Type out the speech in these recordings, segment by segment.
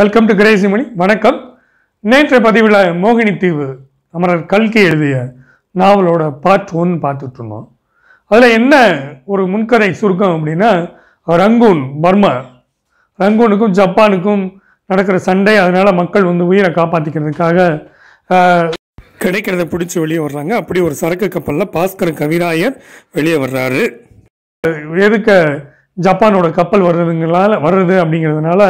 welcome to கிரேசிமணி வணக்கம் நேற்று பதிவில் மோகினி தீவு அமரர் கல்கி எழுதிய நாவலோட பார்ட் ஒன் பார்த்துட்டு இருந்தோம் அதில் என்ன ஒரு முன்கதை சுருக்கம் அப்படின்னா ரங்கூன் பர்மா ரங்கூனுக்கும் ஜப்பானுக்கும் நடக்கிற சண்டை அதனால் மக்கள் வந்து உயிரை காப்பாற்றிக்கிறதுக்காக கிடைக்கிறத பிடிச்சி வெளியே வர்றாங்க அப்படி ஒரு சரக்கு கப்பலில் பாஸ்கர் கவிராயர் வெளியே வர்றாரு எதுக்க ஜப்பானோட கப்பல் வர்றதுங்களால வர்றது அப்படிங்கிறதுனால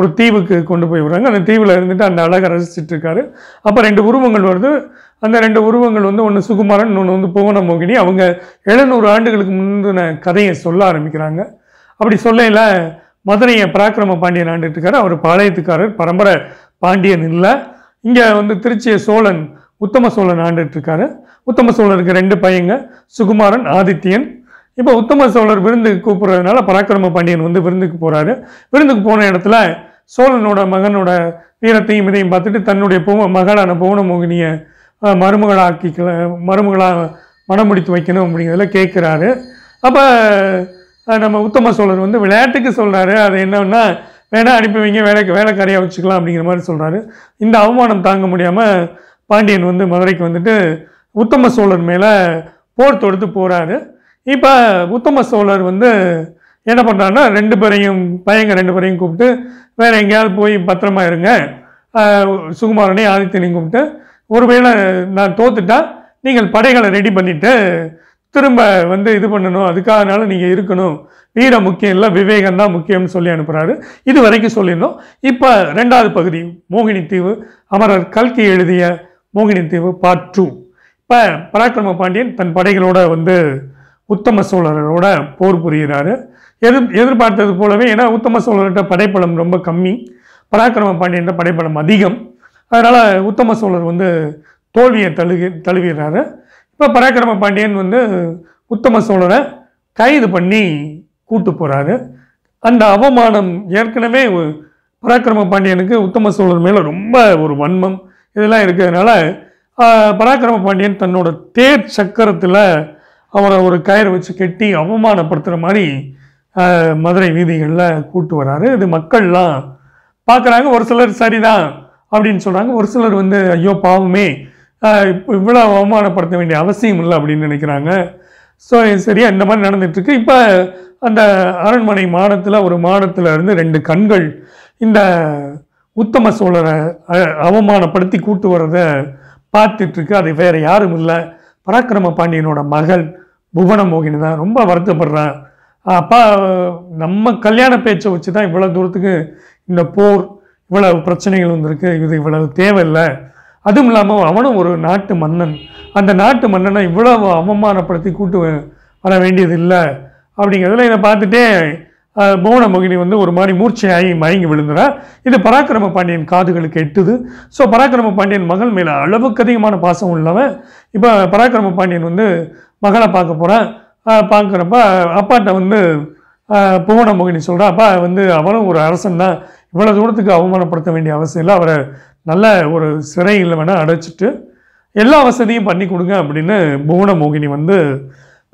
ஒரு தீவுக்கு கொண்டு போய் விடுறாங்க அந்த தீவில் இருந்துட்டு அந்த அழகை ரசிச்சுட்டு இருக்காரு அப்போ ரெண்டு உருவங்கள் வருது அந்த ரெண்டு உருவங்கள் வந்து ஒன்று சுகுமாரன் ஒன்று வந்து மோகினி அவங்க எழுநூறு ஆண்டுகளுக்கு முந்தின கதையை சொல்ல ஆரம்பிக்கிறாங்க அப்படி சொல்லையில் மதுரையை பராக்கிரம பாண்டியன் ஆண்டுட்டு இருக்காரு அவர் பாளையத்துக்காரர் பரம்பரை பாண்டியன் இல்லை இங்கே வந்து திருச்சியை சோழன் உத்தம சோழன் ஆண்டுட்டு இருக்காரு உத்தம சோழனுக்கு ரெண்டு பையங்க சுகுமாரன் ஆதித்யன் இப்போ உத்தம சோழர் விருந்துக்கு கூப்பிட்றதுனால பராக்கிரம பாண்டியன் வந்து விருந்துக்கு போகிறாரு விருந்துக்கு போன இடத்துல சோழனோட மகனோட வீரத்தையும் இதையும் பார்த்துட்டு தன்னுடைய பூ மகளான புவனமோகினியை மருமகளாக்கிக்கல மருமகளாக மனம் முடித்து வைக்கணும் அப்படிங்கிறதுல கேட்குறாரு அப்போ நம்ம உத்தம சோழர் வந்து விளையாட்டுக்கு சொல்கிறாரு அது என்னன்னா வேணால் அனுப்பி வைங்க வேலை வேலைக்காரியாக வச்சுக்கலாம் அப்படிங்கிற மாதிரி சொல்கிறாரு இந்த அவமானம் தாங்க முடியாமல் பாண்டியன் வந்து மதுரைக்கு வந்துட்டு உத்தம சோழர் மேலே போர் தொடுத்து போகிறாரு இப்போ உத்தம சோழர் வந்து என்ன பண்ணுறாருன்னா ரெண்டு பேரையும் பையங்க ரெண்டு பேரையும் கூப்பிட்டு வேறு எங்கேயாவது போய் பத்திரமா இருங்க சுகுமாரனையும் ஆதித்தனையும் கூப்பிட்டு ஒருவேளை நான் தோத்துட்டா நீங்கள் படைகளை ரெடி பண்ணிவிட்டு திரும்ப வந்து இது பண்ணணும் அதுக்காகனால நீங்கள் இருக்கணும் வீர முக்கியம் இல்லை விவேகம்தான் முக்கியம்னு சொல்லி அனுப்புகிறாரு இது வரைக்கும் சொல்லியிருந்தோம் இப்போ ரெண்டாவது பகுதி மோகினி தீவு அமரர் கல்கி எழுதிய மோகினி தீவு பார்ட் டூ இப்போ பராக்கிரம பாண்டியன் தன் படைகளோட வந்து உத்தம சோழரோட போர் புரிகிறாரு எதிர் எதிர்பார்த்தது போலவே ஏன்னா உத்தம சோழர்கிட்ட படைப்பலம் ரொம்ப கம்மி பராக்கிரம பாண்டியன் படைப்பலம் அதிகம் அதனால் உத்தம சோழர் வந்து தோல்வியை தழுகி தழுவிடுறாரு இப்போ பராக்கிரம பாண்டியன் வந்து உத்தம சோழரை கைது பண்ணி கூட்டு போகிறாரு அந்த அவமானம் ஏற்கனவே பராக்கிரம பாண்டியனுக்கு உத்தம சோழர் மேலே ரொம்ப ஒரு வன்மம் இதெல்லாம் இருக்கிறதுனால பராக்கிரம பாண்டியன் தன்னோட தேர் சக்கரத்தில் அவரை ஒரு கயிறு வச்சு கட்டி அவமானப்படுத்துகிற மாதிரி மதுரை வீதிகளில் கூட்டு வராரு இது மக்கள்லாம் பார்க்குறாங்க ஒரு சிலர் சரிதான் அப்படின்னு சொல்கிறாங்க ஒரு சிலர் வந்து ஐயோ பாவமே இவ்வளோ அவமானப்படுத்த வேண்டிய அவசியம் இல்லை அப்படின்னு நினைக்கிறாங்க ஸோ சரியா இந்த மாதிரி நடந்துகிட்ருக்கு இப்போ அந்த அரண்மனை மாடத்தில் ஒரு மாடத்தில் இருந்து ரெண்டு கண்கள் இந்த உத்தம சோழரை அவமானப்படுத்தி கூட்டு வர்றதை பார்த்துட்ருக்கு அது வேறு யாரும் இல்லை பராக்கிரம பாண்டியனோட மகள் புவன மோகினி தான் ரொம்ப வருத்தப்படுறேன் அப்பா நம்ம கல்யாண பேச்சை வச்சு தான் இவ்வளோ தூரத்துக்கு இந்த போர் இவ்வளவு பிரச்சனைகள் வந்திருக்கு இது இவ்வளவு தேவையில்லை அதுவும் இல்லாமல் அவனும் ஒரு நாட்டு மன்னன் அந்த நாட்டு மன்னனை இவ்வளவு அவமானப்படுத்தி கூட்டு வர வேண்டியது இல்லை அப்படிங்கிறதுல இதை பார்த்துட்டே மோன மோகினி வந்து ஒரு மாதிரி மூர்ச்சையாகி மயங்கி விழுந்துறா இது பராக்கிரம பாண்டியன் காதுகளுக்கு எட்டுது ஸோ பராக்கிரம பாண்டியன் மகள் மேலே அளவுக்கு அதிகமான பாசம் உள்ளவன் இப்போ பராக்கிரம பாண்டியன் வந்து மகளை பார்க்க போகிறான் பார்க்குறப்ப அப்பாட்ட வந்து புவன மோகினி சொல்கிறா அப்பா வந்து அவரும் ஒரு அரசன் தான் இவ்வளோ தூரத்துக்கு அவமானப்படுத்த வேண்டிய அவசியம் இல்லை அவரை நல்ல ஒரு சிறையில் வேணால் அடைச்சிட்டு எல்லா வசதியும் பண்ணி கொடுங்க அப்படின்னு புவன மோகினி வந்து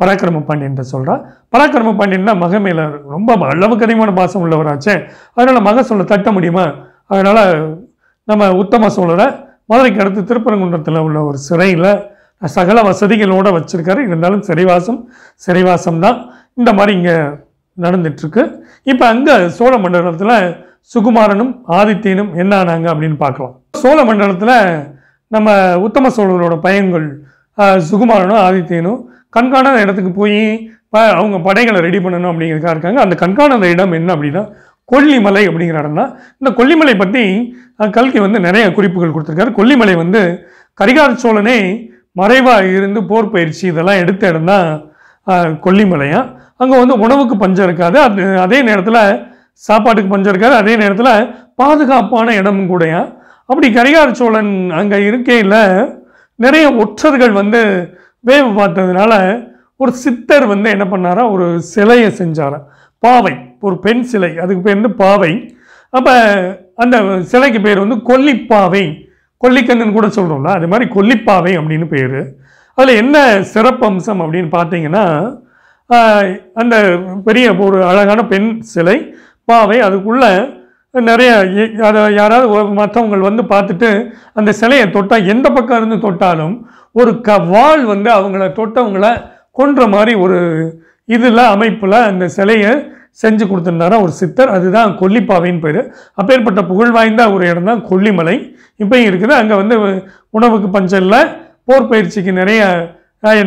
பராக்கிரம பாண்டியன் சொல்கிறா பராக்கிரம பாண்டியன் மக மேல ரொம்ப அளவுக்கு அதிகமான பாசம் உள்ளவராச்சே அதனால் மக சொல்ல தட்ட முடியுமா அதனால் நம்ம உத்தம சோழரை மதுரைக்கு அடுத்து திருப்பரங்குன்றத்தில் உள்ள ஒரு சிறையில் சகல வசதிகளோடு வச்சுருக்காரு இருந்தாலும் சிறைவாசம் சிறைவாசம் தான் இந்த மாதிரி இங்கே நடந்துட்டுருக்கு இப்போ அங்கே சோழ மண்டலத்தில் சுகுமாரனும் ஆதித்யனும் என்ன ஆனாங்க அப்படின்னு பார்க்கலாம் சோழ மண்டலத்தில் நம்ம உத்தம சோழரோட பயன்கள் சுகுமாரனும் ஆதித்யனும் கண்காணாத இடத்துக்கு போய் அவங்க படைகளை ரெடி பண்ணணும் அப்படிங்கிறதுக்காக இருக்காங்க அந்த கண்காணாத இடம் என்ன அப்படின்னா கொல்லிமலை அப்படிங்கிற இடம் தான் இந்த கொல்லிமலை பற்றி கல்கி வந்து நிறைய குறிப்புகள் கொடுத்துருக்காரு கொல்லிமலை வந்து கரிகார சோழனே மறைவாக இருந்து போர் பயிற்சி இதெல்லாம் எடுத்த இடம் தான் கொல்லிமலையா அங்கே வந்து உணவுக்கு பஞ்சம் இருக்காது அது அதே நேரத்தில் சாப்பாட்டுக்கு பஞ்சம் இருக்காது அதே நேரத்தில் பாதுகாப்பான இடமும் கூடயா அப்படி கரிகார சோழன் அங்கே இருக்கையில் நிறைய ஒற்றர்கள் வந்து வேவு பார்த்ததுனால ஒரு சித்தர் வந்து என்ன பண்ணாரா ஒரு சிலையை செஞ்சாராம் பாவை ஒரு பெண் சிலை அதுக்கு பேர் வந்து பாவை அப்போ அந்த சிலைக்கு பேர் வந்து கொல்லிப்பாவை கொல்லிக்கண்ணன் கூட சொல்கிறோம்ல அது மாதிரி கொல்லிப்பாவை அப்படின்னு பேர் அதில் என்ன சிறப்பம்சம் அப்படின்னு பார்த்தீங்கன்னா அந்த பெரிய ஒரு அழகான பெண் சிலை பாவை அதுக்குள்ளே நிறைய அதை யாராவது மற்றவங்கள் வந்து பார்த்துட்டு அந்த சிலையை தொட்டால் எந்த பக்கம் இருந்து தொட்டாலும் ஒரு கவால் வந்து அவங்கள தொட்டவங்கள கொன்ற மாதிரி ஒரு இதில் அமைப்பில் அந்த சிலையை செஞ்சு கொடுத்துருந்தாரா ஒரு சித்தர் அதுதான் கொல்லிப்பாவைன்னு பேர் அப்பேற்பட்ட புகழ் வாய்ந்த ஒரு இடம் தான் கொல்லிமலை இப்போயும் இருக்குது அங்கே வந்து உணவுக்கு பஞ்சல்ல போர் பயிற்சிக்கு நிறைய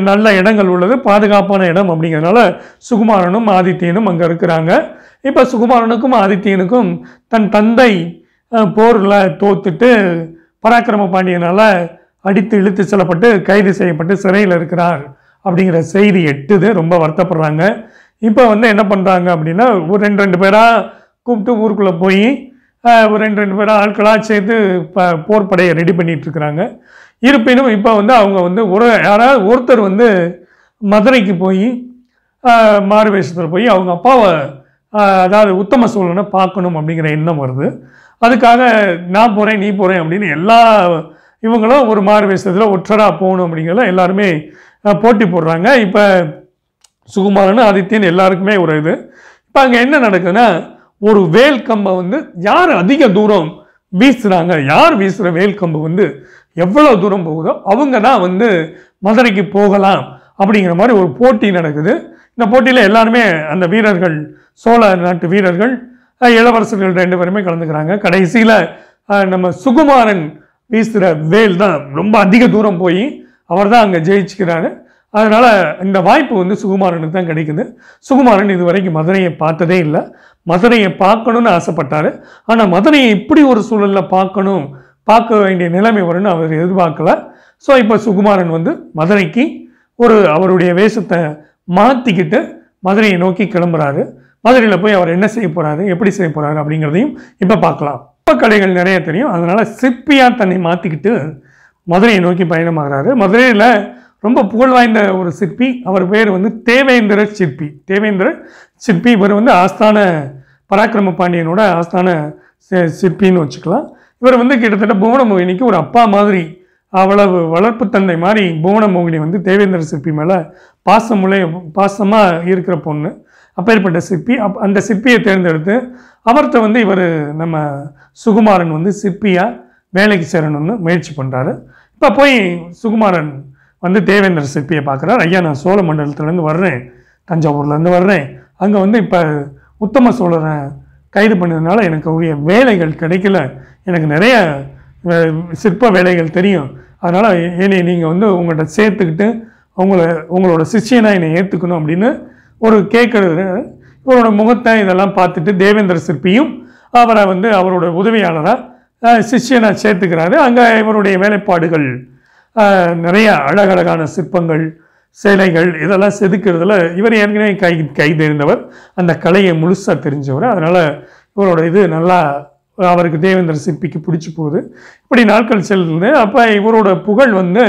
நல்ல இடங்கள் உள்ளது பாதுகாப்பான இடம் அப்படிங்கிறதுனால சுகுமாரனும் ஆதித்யனும் அங்கே இருக்கிறாங்க இப்போ சுகுமாரனுக்கும் ஆதித்யனுக்கும் தன் தந்தை போரில் தோத்துட்டு பராக்கிரம பாண்டியனால் அடித்து இழுத்து செல்லப்பட்டு கைது செய்யப்பட்டு சிறையில் இருக்கிறார் அப்படிங்கிற செய்தி எட்டுது ரொம்ப வருத்தப்படுறாங்க இப்போ வந்து என்ன பண்ணுறாங்க அப்படின்னா ஒரு ரெண்டு ரெண்டு பேராக கூப்பிட்டு ஊருக்குள்ளே போய் ஒரு ரெண்டு ரெண்டு பேராக ஆட்களாக சேர்த்து இப்போ போர்ப்படையை ரெடி பண்ணிகிட்ருக்குறாங்க இருப்பினும் இப்போ வந்து அவங்க வந்து ஒரு யாராவது ஒருத்தர் வந்து மதுரைக்கு போய் மாறு வேஷத்தில் போய் அவங்க அப்பாவை அதாவது உத்தம சோழனை பார்க்கணும் அப்படிங்கிற எண்ணம் வருது அதுக்காக நான் போகிறேன் நீ போகிறேன் அப்படின்னு எல்லா இவங்களும் ஒரு மாறு வேஷத்தில் ஒற்றராக போகணும் அப்படிங்கிறத எல்லாருமே போட்டி போடுறாங்க இப்போ சுகுமாரன் ஆதித்யன் எல்லாருக்குமே ஒரு இது இப்போ அங்கே என்ன நடக்குதுன்னா ஒரு வேல் கம்பை வந்து யார் அதிக தூரம் வீசுகிறாங்க யார் வீசுகிற வேல் கம்பு வந்து எவ்வளோ தூரம் போகுதோ அவங்க தான் வந்து மதுரைக்கு போகலாம் அப்படிங்கிற மாதிரி ஒரு போட்டி நடக்குது இந்த போட்டியில் எல்லாருமே அந்த வீரர்கள் சோழ நாட்டு வீரர்கள் இளவரசர்கள் ரெண்டு பேருமே கலந்துக்கிறாங்க கடைசியில் நம்ம சுகுமாரன் வீசுகிற வேல் தான் ரொம்ப அதிக தூரம் போய் அவர் தான் அங்கே ஜெயிச்சுக்கிறாரு அதனால் இந்த வாய்ப்பு வந்து சுகுமாரனுக்கு தான் கிடைக்குது சுகுமாரன் இது வரைக்கும் மதுரையை பார்த்ததே இல்லை மதுரையை பார்க்கணும்னு ஆசைப்பட்டார் ஆனால் மதுரையை இப்படி ஒரு சூழலில் பார்க்கணும் பார்க்க வேண்டிய நிலைமை வரும்னு அவர் எதிர்பார்க்கல ஸோ இப்போ சுகுமாரன் வந்து மதுரைக்கு ஒரு அவருடைய வேஷத்தை மாற்றிக்கிட்டு மதுரையை நோக்கி கிளம்புறாரு மதுரையில் போய் அவர் என்ன செய்ய போகிறாரு எப்படி செய்ய போகிறாரு அப்படிங்கிறதையும் இப்போ பார்க்கலாம் சிற்பக்கலைகள் நிறைய தெரியும் அதனால் சிற்பியாக தன்னை மாற்றிக்கிட்டு மதுரையை நோக்கி பயணமாகிறாரு மதுரையில் ரொம்ப புகழ்வாய்ந்த ஒரு சிற்பி அவர் பேர் வந்து தேவேந்திர சிற்பி தேவேந்திர சிற்பி இவர் வந்து ஆஸ்தான பராக்கிரம பாண்டியனோட ஆஸ்தான சிற்பின்னு வச்சுக்கலாம் இவர் வந்து கிட்டத்தட்ட மோகினிக்கு ஒரு அப்பா மாதிரி அவ்வளவு வளர்ப்பு தந்தை மாதிரி மோகினி வந்து தேவேந்திர சிற்பி மேலே பாசமுள்ள பாசமாக இருக்கிற பொண்ணு அப்பேற்பட்ட சிற்பி அப் அந்த சிற்பியை தேர்ந்தெடுத்து அவர்கிட்ட வந்து இவர் நம்ம சுகுமாரன் வந்து சிற்பியாக வேலைக்கு சேரணும்னு முயற்சி பண்ணுறாரு இப்போ போய் சுகுமாரன் வந்து தேவேந்திர சிற்பியை பார்க்குறாரு ஐயா நான் சோழ மண்டலத்துலேருந்து வர்றேன் தஞ்சாவூர்லேருந்து வர்றேன் அங்கே வந்து இப்போ உத்தம சோழரை கைது பண்ணதுனால எனக்கு உரிய வேலைகள் கிடைக்கல எனக்கு நிறைய சிற்ப வேலைகள் தெரியும் அதனால் என்னை நீங்கள் வந்து உங்கள்கிட்ட சேர்த்துக்கிட்டு உங்களை உங்களோட சிஷியனாக என்னை ஏற்றுக்கணும் அப்படின்னு ஒரு கேட்குறது இவரோட முகத்தை இதெல்லாம் பார்த்துட்டு தேவேந்திர சிற்பியும் அவரை வந்து அவரோட உதவியாளராக சிஷ்யனை சேர்த்துக்கிறாரு அங்கே இவருடைய வேலைப்பாடுகள் நிறைய அழகழகான சிற்பங்கள் சேலைகள் இதெல்லாம் செதுக்கிறதுல இவர் ஏற்கனவே கை கை தெரிந்தவர் அந்த கலையை முழுசாக தெரிஞ்சவர் அதனால் இவரோட இது நல்லா அவருக்கு தேவேந்திர சிற்பிக்கு பிடிச்சி போகுது இப்படி நாட்கள் செல்லுது அப்போ இவரோட புகழ் வந்து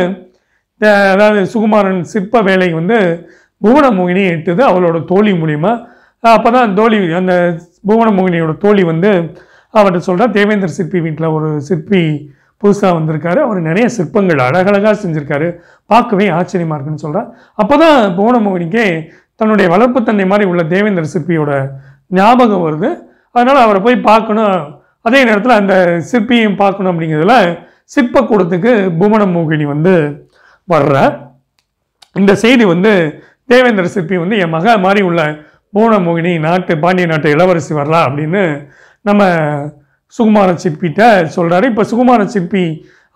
அதாவது சுகுமாரன் சிற்ப வேலை வந்து புவனமோகினி எட்டுது அவளோட தோழி மூலிமா அப்போ தான் தோழி அந்த புவனமோகினியோட தோழி வந்து அவர்கிட்ட சொல்கிறார் தேவேந்திர சிற்பி வீட்டில் ஒரு சிற்பி புதுசாக வந்திருக்காரு அவர் நிறைய சிற்பங்கள் அழகழகாக செஞ்சுருக்காரு பார்க்கவே ஆச்சரியமாக இருக்குன்னு சொல்கிறார் அப்போ தான் புவனமோகினிக்கே தன்னுடைய வளர்ப்பு மாதிரி உள்ள தேவேந்திர சிற்பியோட ஞாபகம் வருது அதனால் அவரை போய் பார்க்கணும் அதே நேரத்தில் அந்த சிற்பியும் பார்க்கணும் அப்படிங்கிறதுல சிற்பக்கூடத்துக்கு புவனமோகினி வந்து வர்ற இந்த செய்தி வந்து தேவேந்திர சிற்பி வந்து என் மகா மாதிரி உள்ள பூனமோகினி நாட்டு பாண்டிய நாட்டு இளவரசி வரலாம் அப்படின்னு நம்ம சுகுமார சிற்பிகிட்ட சொல்கிறாரு இப்போ சுகுமார சிற்பி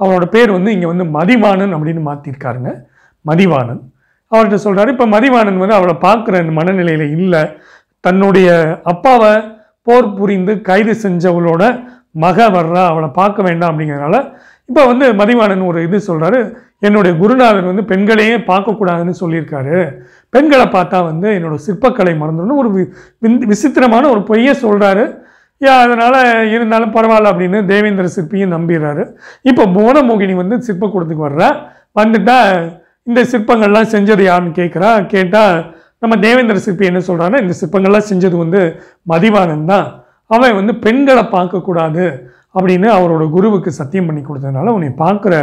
அவரோட பேர் வந்து இங்கே வந்து மதிவாணன் அப்படின்னு மாற்றிருக்காருங்க மதிவாணன் அவர்கிட்ட சொல்கிறாரு இப்போ மதிவாணன் வந்து அவளை பார்க்குற மனநிலையில் இல்லை தன்னுடைய அப்பாவை போர் புரிந்து கைது செஞ்சவளோட மக வர்றா அவளை பார்க்க வேண்டாம் அப்படிங்கிறனால இப்போ வந்து மதிவாணன் ஒரு இது சொல்கிறாரு என்னுடைய குருநாதன் வந்து பெண்களையே பார்க்கக்கூடாதுன்னு சொல்லியிருக்காரு பெண்களை பார்த்தா வந்து என்னோடய சிற்பக்கலை மறந்துடணும் ஒரு விசித்திரமான ஒரு பொய்யை சொல்கிறாரு அதனால் இருந்தாலும் பரவாயில்ல அப்படின்னு தேவேந்திர சிற்பியும் நம்பிடுறாரு இப்போ மோகினி வந்து சிற்பக்கூடத்துக்கு வர்றா வந்துட்டா இந்த சிற்பங்கள்லாம் செஞ்சது யாருன்னு கேட்குறா கேட்டால் நம்ம தேவேந்திர சிற்பி என்ன சொல்கிறான்னா இந்த சிற்பங்கள்லாம் செஞ்சது வந்து மதிவானன் தான் அவன் வந்து பெண்களை பார்க்கக்கூடாது அப்படின்னு அவரோட குருவுக்கு சத்தியம் பண்ணி கொடுத்ததுனால உன்னை பார்க்குற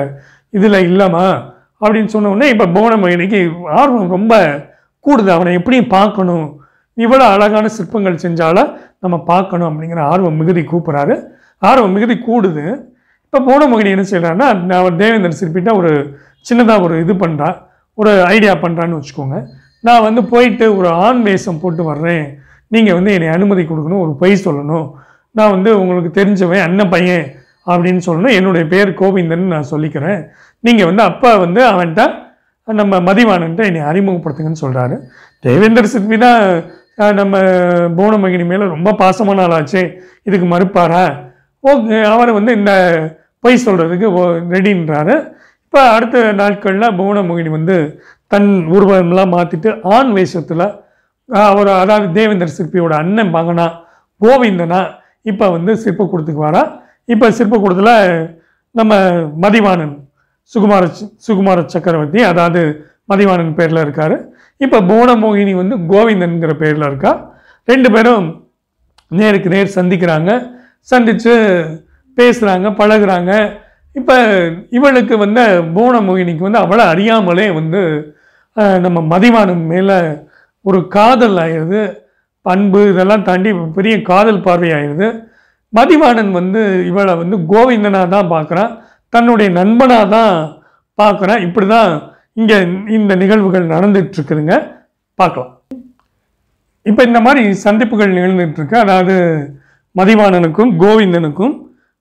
இதில் இல்லைம்மா அப்படின்னு சொன்ன உடனே இப்போ புவனமோகினிக்கு ஆர்வம் ரொம்ப கூடுது அவனை எப்படியும் பார்க்கணும் இவ்வளோ அழகான சிற்பங்கள் செஞ்சாலும் நம்ம பார்க்கணும் அப்படிங்கிற ஆர்வம் மிகுதி கூப்பிட்றாரு ஆர்வம் மிகுதி கூடுது இப்போ பூனமகனி என்ன செய்கிறான்னா நான் தேவேந்திரன் சிற்பிட்ட ஒரு சின்னதாக ஒரு இது பண்ணுறா ஒரு ஐடியா பண்ணுறான்னு வச்சுக்கோங்க நான் வந்து போயிட்டு ஒரு ஆண் வேஷம் போட்டு வர்றேன் நீங்கள் வந்து என்னை அனுமதி கொடுக்கணும் ஒரு பொய் சொல்லணும் நான் வந்து உங்களுக்கு தெரிஞ்சவன் அண்ணன் பையன் அப்படின்னு சொல்லணும் என்னுடைய பேர் கோவிந்தன் நான் சொல்லிக்கிறேன் நீங்கள் வந்து அப்பா வந்து அவன்கிட்ட நம்ம மதிவானன்ட்டு என்னை அறிமுகப்படுத்துங்கன்னு சொல்கிறாரு தேவேந்தர் சிற்பி தான் நம்ம புவன மேலே ரொம்ப பாசமான ஆளாச்சே இதுக்கு மறுப்பாரா ஓகே அவர் வந்து இந்த பொய் சொல்கிறதுக்கு ரெடின்றாரு இப்போ அடுத்த நாட்களில் புவனமோகினி வந்து தன் உருவம்லாம் மாற்றிட்டு ஆண் வேஷத்தில் அவர் அதாவது தேவேந்தர் சிற்பியோட அண்ணன் மகனா கோவிந்தனா இப்போ வந்து சிற்பக்கூடத்துக்கு வரா இப்போ சிற்பக்கூடத்தில் நம்ம மதிவாணன் சுகுமார சுகுமார சக்கரவர்த்தி அதாவது மதிவாணன் பேரில் இருக்கார் இப்போ புவனமோகினி வந்து கோவிந்தன்கிற பேரில் இருக்கா ரெண்டு பேரும் நேருக்கு நேர் சந்திக்கிறாங்க சந்தித்து பேசுகிறாங்க பழகுறாங்க இப்போ இவளுக்கு வந்து புவனமோகினிக்கு வந்து அவளை அறியாமலே வந்து நம்ம மதிவாணன் மேலே ஒரு காதல் ஆயிடுது பண்பு இதெல்லாம் தாண்டி பெரிய காதல் பார்வை ஆயிடுது மதிவாணன் வந்து இவளை வந்து கோவிந்தனாக தான் பார்க்குறான் தன்னுடைய நண்பனாக தான் பார்க்குறேன் இப்படி தான் இங்கே இந்த நிகழ்வுகள் நடந்துட்டுருக்குதுங்க பார்க்கலாம் இப்போ இந்த மாதிரி சந்திப்புகள் நிகழ்ந்துட்டுருக்கு அதாவது மதிவாணனுக்கும் கோவிந்தனுக்கும்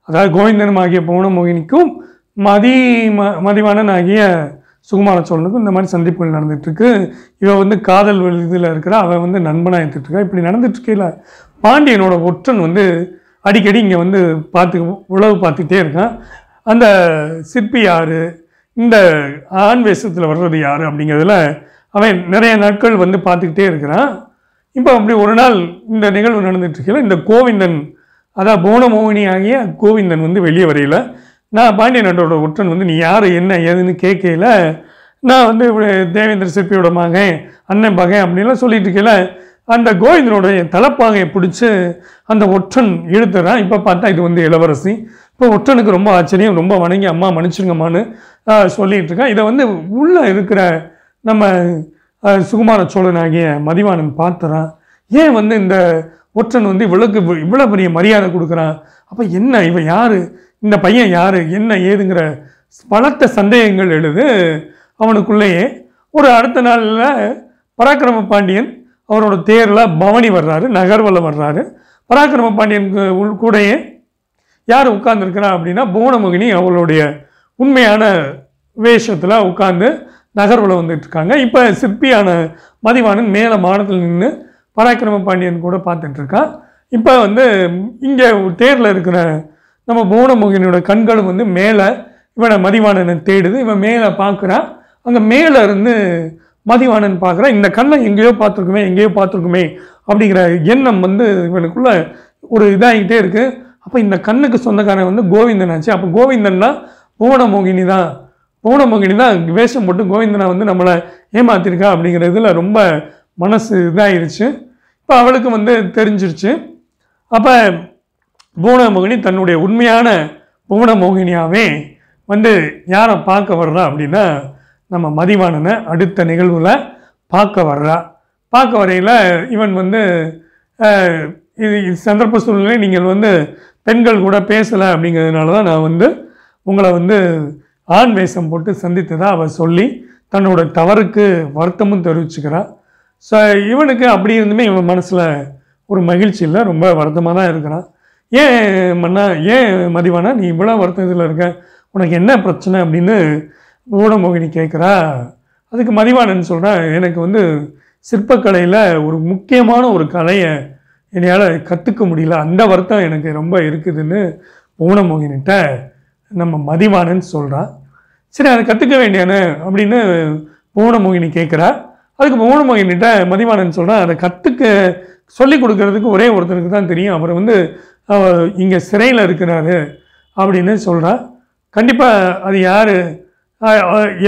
அதாவது கோவிந்தனும் ஆகிய பௌனமோகினிக்கும் மதி ம மதிவாணன் ஆகிய சுகுமார சோழனுக்கும் இந்த மாதிரி சந்திப்புகள் நடந்துகிட்ருக்கு இவன் வந்து காதல் இதில் இருக்கிற அவன் வந்து நண்பனாக எடுத்துகிட்ருக்கா இப்படி நடந்துட்டுருக்கையில் பாண்டியனோட ஒற்றன் வந்து அடிக்கடி இங்கே வந்து பார்த்து உழவு பார்த்துக்கிட்டே இருக்கான் அந்த சிற்பி யார் இந்த ஆண் வேஷத்தில் வர்றது யார் அப்படிங்கிறதுல அவன் நிறைய நாட்கள் வந்து பார்த்துக்கிட்டே இருக்கிறான் இப்போ அப்படி ஒரு நாள் இந்த நிகழ்வு நடந்துட்டுருக்கையில் இந்த கோவிந்தன் அதான் போனமோகினி ஆகிய கோவிந்தன் வந்து வெளியே வரையில் நான் பாண்டிய நாட்டோட ஒற்றன் வந்து நீ யார் என்ன ஏதுன்னு கேட்கல நான் வந்து இப்படி தேவேந்திர சிற்பியோட மகன் அண்ணன் பகை அப்படின்லாம் சொல்லிட்டு இருக்கல அந்த கோவிந்தனுடைய தலப்பாகையை பிடிச்சி அந்த ஒற்றன் இழுத்துறான் இப்போ பார்த்தா இது வந்து இளவரசி இப்போ ஒற்றனுக்கு ரொம்ப ஆச்சரியம் ரொம்ப வணங்கி அம்மா மன்னிச்சுருங்கம்மான்னு சொல்லிகிட்டு இருக்கான் இதை வந்து உள்ளே இருக்கிற நம்ம சுகுமார சோழன் ஆகிய மதிவானன் பார்த்துறான் ஏன் வந்து இந்த ஒற்றன் வந்து இவ்வளோக்கு இவ்வளோ பெரிய மரியாதை கொடுக்குறான் அப்போ என்ன இவன் யார் இந்த பையன் யார் என்ன ஏதுங்கிற பலத்த சந்தேகங்கள் எழுது அவனுக்குள்ளேயே ஒரு அடுத்த நாளில் பராக்கிரம பாண்டியன் அவரோட தேரில் பவனி வர்றாரு நகர்வலம் வர்றாரு பராக்கிரம பாண்டியனுக்கு கூடையே யார் உட்கார்ந்துருக்கிறா அப்படின்னா புவனமோகினி அவளுடைய உண்மையான வேஷத்தில் உட்கார்ந்து நகர்வில் வந்துட்டுருக்காங்க இப்போ சிற்பியான மதிவானன் மேலே மாடத்தில் நின்று பராக்கிரம பாண்டியன் கூட பார்த்துட்ருக்கான் இப்போ வந்து இங்கே தேரில் இருக்கிற நம்ம புவனமோகினியோட கண்களும் வந்து மேலே இவனை மதிவாணனை தேடுது இவன் மேலே பார்க்குறான் அங்கே மேலே இருந்து மதிவாணன் பார்க்குறான் இந்த கண்ணை எங்கேயோ பார்த்துருக்குமே எங்கேயோ பார்த்துருக்குமே அப்படிங்கிற எண்ணம் வந்து இவனுக்குள்ளே ஒரு இதாகிட்டே இருக்குது அப்போ இந்த கண்ணுக்கு சொந்தக்காரன் வந்து கோவிந்தன் ஆச்சு அப்போ கோவிந்தன்னா புவனமோகினி தான் புவனமோகினி தான் வேஷம் போட்டு கோவிந்தனை வந்து நம்மளை ஏமாத்திருக்கா அப்படிங்கிறதுல ரொம்ப மனசு இதாகிருச்சு இப்போ அவளுக்கு வந்து தெரிஞ்சிருச்சு அப்போ புவனமோகினி தன்னுடைய உண்மையான புவனமோகினியாகவே வந்து யாரை பார்க்க வர்றா அப்படின்னா நம்ம மதிவாணனை அடுத்த நிகழ்வில் பார்க்க வர்றா பார்க்க வரையில் இவன் வந்து இது சந்தர்ப்ப சூழ்நிலை நீங்கள் வந்து பெண்கள் கூட பேசலை அப்படிங்கிறதுனால தான் நான் வந்து உங்களை வந்து ஆண் வேஷம் போட்டு சந்தித்ததாக அவள் சொல்லி தன்னோட தவறுக்கு வருத்தமும் தெரிவிச்சுக்கிறார் ஸோ இவனுக்கு அப்படி இருந்துமே இவன் மனசில் ஒரு மகிழ்ச்சி இல்லை ரொம்ப வருத்தமாக தான் இருக்கிறான் ஏன் மன்னா ஏன் மதிவானா நீ இவ்வளோ வருத்தத்தில் இருக்க உனக்கு என்ன பிரச்சனை அப்படின்னு ஊடமோகினி கேட்குறா அதுக்கு மதிவானன்னு சொல்கிறேன் எனக்கு வந்து சிற்பக்கலையில் ஒரு முக்கியமான ஒரு கலையை என்னையால் கற்றுக்க முடியல அந்த வருத்தம் எனக்கு ரொம்ப இருக்குதுன்னு பூனமோகினிட்ட நம்ம மதிவானன் சொல்கிறான் சரி அதை கற்றுக்க வேண்டியானு அப்படின்னு பூனமோகினி கேட்குறா அதுக்கு பூனமோகினிட்ட மதிவானன் சொல்கிறான் அதை கற்றுக்க சொல்லிக் கொடுக்கறதுக்கு ஒரே ஒருத்தருக்கு தான் தெரியும் அவர் வந்து இங்கே சிறையில் இருக்கிறாரு அப்படின்னு சொல்கிறான் கண்டிப்பாக அது யார்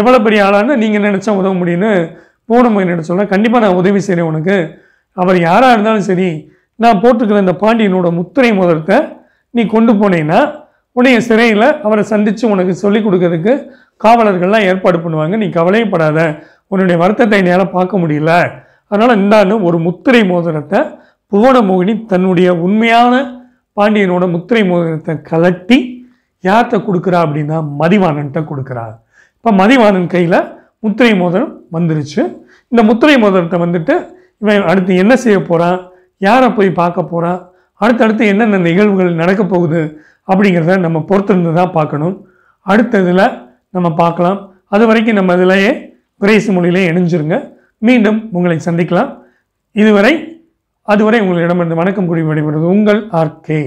எவ்வளோ பெரிய ஆளான்னு நீங்கள் நினச்சா உதவ முடியும்னு பூனமோகினிட்ட சொல்கிறேன் கண்டிப்பாக நான் உதவி செய்கிறேன் உனக்கு அவர் யாராக இருந்தாலும் சரி நான் போட்டிருக்கிற இந்த பாண்டியனோட முத்திரை முதல்கிட்ட நீ கொண்டு போனீங்கன்னா உடைய சிறையில் அவரை சந்தித்து உனக்கு சொல்லிக் கொடுக்கறதுக்கு காவலர்கள்லாம் ஏற்பாடு பண்ணுவாங்க நீ கவலையப்படாத உன்னுடைய வருத்தத்தை என்னால் பார்க்க முடியல அதனால் இந்தாண்டு ஒரு முத்திரை மோதிரத்தை புவனமோகினி தன்னுடைய உண்மையான பாண்டியனோட முத்திரை மோதிரத்தை கலட்டி யார்கிட்ட கொடுக்குறா அப்படின்னா மதிவாணன்ட்ட கொடுக்குறா இப்போ மதிவாணன் கையில் முத்திரை மோதிரம் வந்துருச்சு இந்த முத்திரை மோதிரத்தை வந்துட்டு இவன் அடுத்து என்ன செய்ய போகிறான் யாரை போய் பார்க்க போகிறா அடுத்தடுத்து என்னென்ன நிகழ்வுகள் நடக்க போகுது அப்படிங்கிறத நம்ம பொறுத்திருந்து தான் பார்க்கணும் அடுத்த இதில் நம்ம பார்க்கலாம் அது வரைக்கும் நம்ம இதிலேயே கிரேசி மொழியிலே இணைஞ்சிருங்க மீண்டும் உங்களை சந்திக்கலாம் இதுவரை அதுவரை உங்களிடமிருந்து வணக்கம் கூறி உங்கள் ஆர்கே